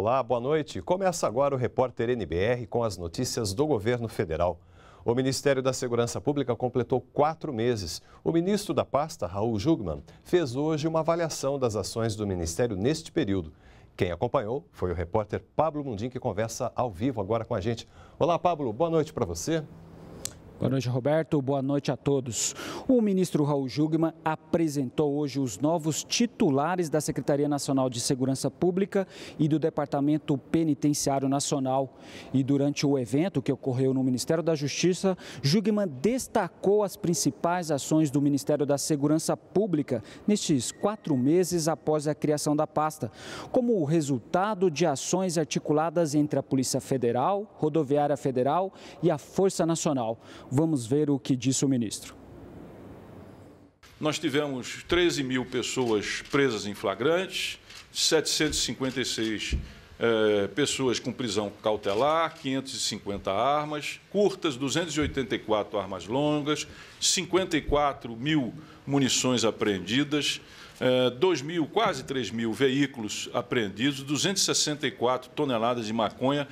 Olá, boa noite. Começa agora o repórter NBR com as notícias do governo federal. O Ministério da Segurança Pública completou quatro meses. O ministro da pasta, Raul Jugman, fez hoje uma avaliação das ações do Ministério neste período. Quem acompanhou foi o repórter Pablo Mundim, que conversa ao vivo agora com a gente. Olá, Pablo, boa noite para você. Boa noite, Roberto. Boa noite a todos. O ministro Raul Jugman apresentou hoje os novos titulares da Secretaria Nacional de Segurança Pública e do Departamento Penitenciário Nacional. E durante o evento que ocorreu no Ministério da Justiça, Jugman destacou as principais ações do Ministério da Segurança Pública nestes quatro meses após a criação da pasta, como o resultado de ações articuladas entre a Polícia Federal, Rodoviária Federal e a Força Nacional. Vamos ver o que disse o ministro. Nós tivemos 13 mil pessoas presas em flagrante, 756 é, pessoas com prisão cautelar, 550 armas curtas, 284 armas longas, 54 mil munições apreendidas, é, eh, 2 mil, quase 3 mil veículos apreendidos, 264 toneladas de maconha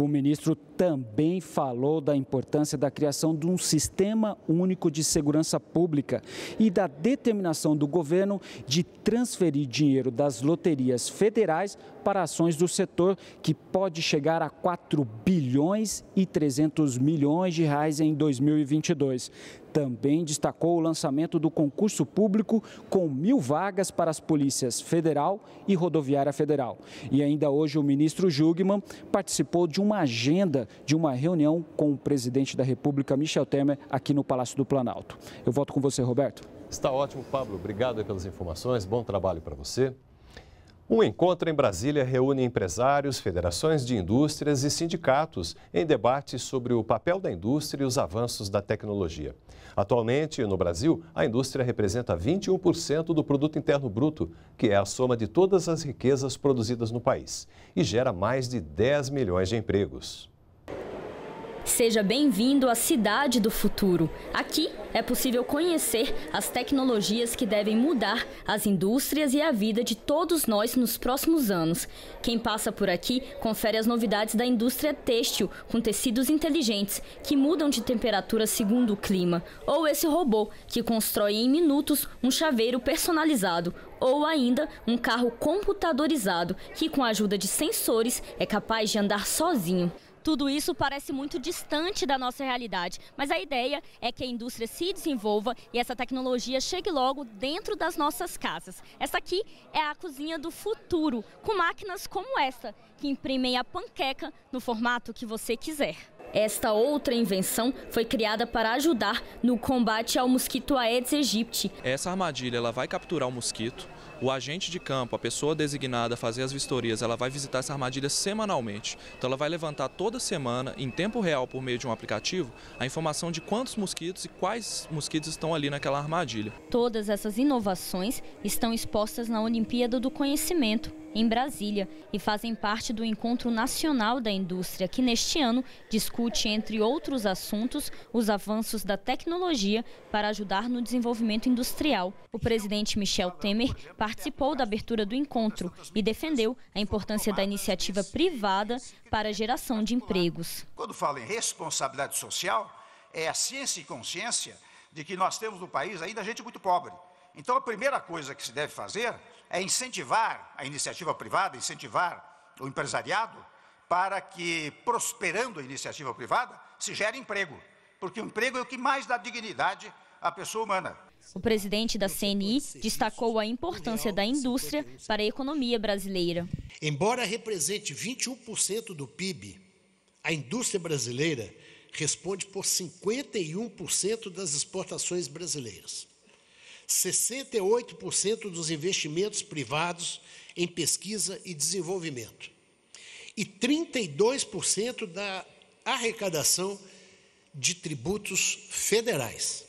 o ministro também falou da importância da criação de um sistema único de segurança pública e da determinação do governo de transferir dinheiro das loterias federais para ações do setor, que pode chegar a 4 bilhões e 300 milhões de reais em 2022. Também destacou o lançamento do concurso público com mil vagas para as polícias federal e rodoviária federal. E ainda hoje o ministro Jugman participou de uma agenda de uma reunião com o presidente da República, Michel Temer, aqui no Palácio do Planalto. Eu volto com você, Roberto. Está ótimo, Pablo. Obrigado pelas informações. Bom trabalho para você. Um encontro em Brasília reúne empresários, federações de indústrias e sindicatos em debate sobre o papel da indústria e os avanços da tecnologia. Atualmente, no Brasil, a indústria representa 21% do produto interno bruto, que é a soma de todas as riquezas produzidas no país, e gera mais de 10 milhões de empregos. Seja bem-vindo à Cidade do Futuro. Aqui é possível conhecer as tecnologias que devem mudar as indústrias e a vida de todos nós nos próximos anos. Quem passa por aqui confere as novidades da indústria têxtil, com tecidos inteligentes que mudam de temperatura segundo o clima, ou esse robô que constrói em minutos um chaveiro personalizado, ou ainda um carro computadorizado que, com a ajuda de sensores, é capaz de andar sozinho. Tudo isso parece muito distante da nossa realidade, mas a ideia é que a indústria se desenvolva e essa tecnologia chegue logo dentro das nossas casas. Essa aqui é a cozinha do futuro, com máquinas como essa, que imprimem a panqueca no formato que você quiser. Esta outra invenção foi criada para ajudar no combate ao mosquito Aedes aegypti. Essa armadilha ela vai capturar o mosquito, o agente de campo, a pessoa designada a fazer as vistorias, ela vai visitar essa armadilha semanalmente. Então ela vai levantar toda semana, em tempo real, por meio de um aplicativo, a informação de quantos mosquitos e quais mosquitos estão ali naquela armadilha. Todas essas inovações estão expostas na Olimpíada do Conhecimento, em Brasília e fazem parte do Encontro Nacional da Indústria, que neste ano discute, entre outros assuntos, os avanços da tecnologia para ajudar no desenvolvimento industrial. O presidente Michel Temer participou da abertura do encontro e defendeu a importância da iniciativa privada para a geração de empregos. Quando falo em responsabilidade social, é a ciência e consciência de que nós temos no país ainda gente muito pobre então, a primeira coisa que se deve fazer é incentivar a iniciativa privada, incentivar o empresariado, para que, prosperando a iniciativa privada, se gere emprego. Porque o emprego é o que mais dá dignidade à pessoa humana. O presidente da CNI destacou a importância da indústria para a economia brasileira. Embora represente 21% do PIB, a indústria brasileira responde por 51% das exportações brasileiras. 68% dos investimentos privados em pesquisa e desenvolvimento e 32% da arrecadação de tributos federais.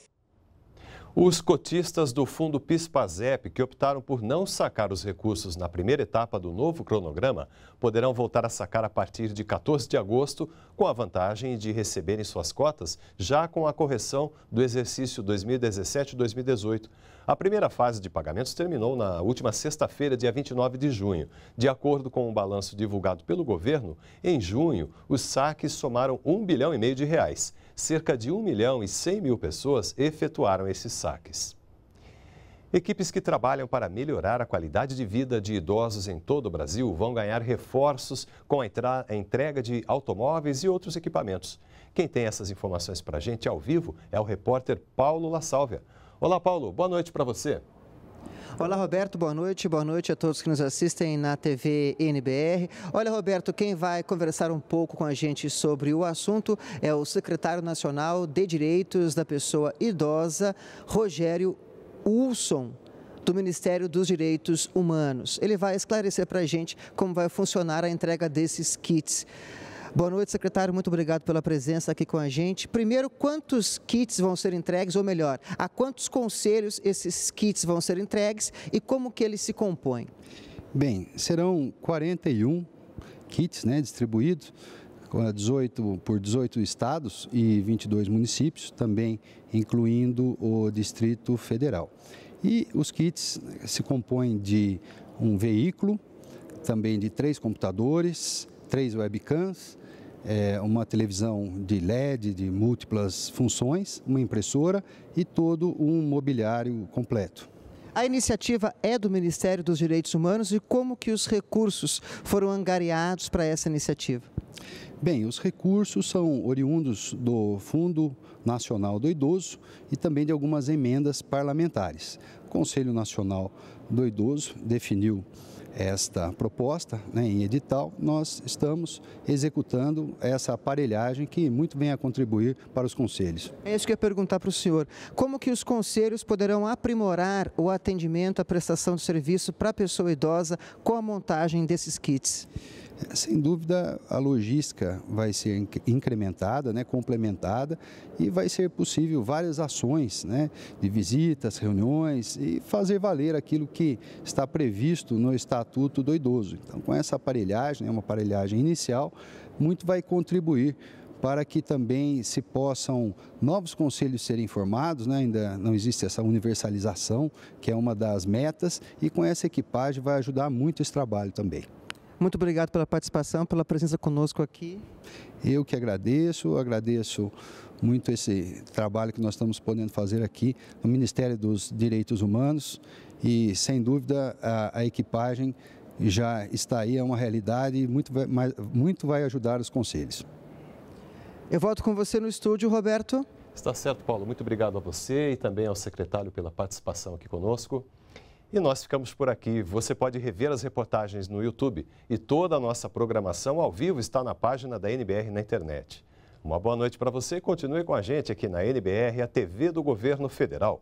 Os cotistas do fundo PIS-PASEP, que optaram por não sacar os recursos na primeira etapa do novo cronograma, poderão voltar a sacar a partir de 14 de agosto, com a vantagem de receberem suas cotas já com a correção do exercício 2017-2018. A primeira fase de pagamentos terminou na última sexta-feira, dia 29 de junho. De acordo com o um balanço divulgado pelo governo, em junho, os saques somaram um bilhão e meio de reais cerca de 1 milhão e 100 mil pessoas efetuaram esses saques. Equipes que trabalham para melhorar a qualidade de vida de idosos em todo o Brasil vão ganhar reforços com a entrega de automóveis e outros equipamentos. Quem tem essas informações para a gente ao vivo é o repórter Paulo La Sálvia. Olá, Paulo, boa noite para você. Olá, Roberto, boa noite. Boa noite a todos que nos assistem na TV NBR. Olha, Roberto, quem vai conversar um pouco com a gente sobre o assunto é o secretário nacional de Direitos da Pessoa Idosa, Rogério Wilson do Ministério dos Direitos Humanos. Ele vai esclarecer para a gente como vai funcionar a entrega desses kits. Boa noite, secretário. Muito obrigado pela presença aqui com a gente. Primeiro, quantos kits vão ser entregues, ou melhor, a quantos conselhos esses kits vão ser entregues e como que eles se compõem? Bem, serão 41 kits né, distribuídos, 18 por 18 estados e 22 municípios, também incluindo o Distrito Federal. E os kits se compõem de um veículo, também de três computadores, três webcams é, uma televisão de LED de múltiplas funções, uma impressora e todo um mobiliário completo. A iniciativa é do Ministério dos Direitos Humanos e como que os recursos foram angariados para essa iniciativa? Bem, os recursos são oriundos do Fundo Nacional do Idoso e também de algumas emendas parlamentares. O Conselho Nacional do Idoso definiu esta proposta né, em edital, nós estamos executando essa aparelhagem que muito vem a contribuir para os conselhos. É isso que eu ia perguntar para o senhor. Como que os conselhos poderão aprimorar o atendimento, a prestação de serviço para a pessoa idosa com a montagem desses kits? É, sem dúvida a logística vai ser incrementada, né, complementada e vai ser possível várias ações né, de visitas, reuniões e fazer valer aquilo que está previsto no Estatuto do Idoso. Então, com essa aparelhagem, né, uma aparelhagem inicial, muito vai contribuir para que também se possam novos conselhos serem formados, né? ainda não existe essa universalização, que é uma das metas, e com essa equipagem vai ajudar muito esse trabalho também. Muito obrigado pela participação, pela presença conosco aqui. Eu que agradeço, agradeço muito esse trabalho que nós estamos podendo fazer aqui no Ministério dos Direitos Humanos e, sem dúvida, a, a equipagem já está aí, é uma realidade e muito, muito vai ajudar os conselhos. Eu volto com você no estúdio, Roberto. Está certo, Paulo. Muito obrigado a você e também ao secretário pela participação aqui conosco. E nós ficamos por aqui. Você pode rever as reportagens no YouTube e toda a nossa programação ao vivo está na página da NBR na internet. Uma boa noite para você e continue com a gente aqui na NBR, a TV do Governo Federal.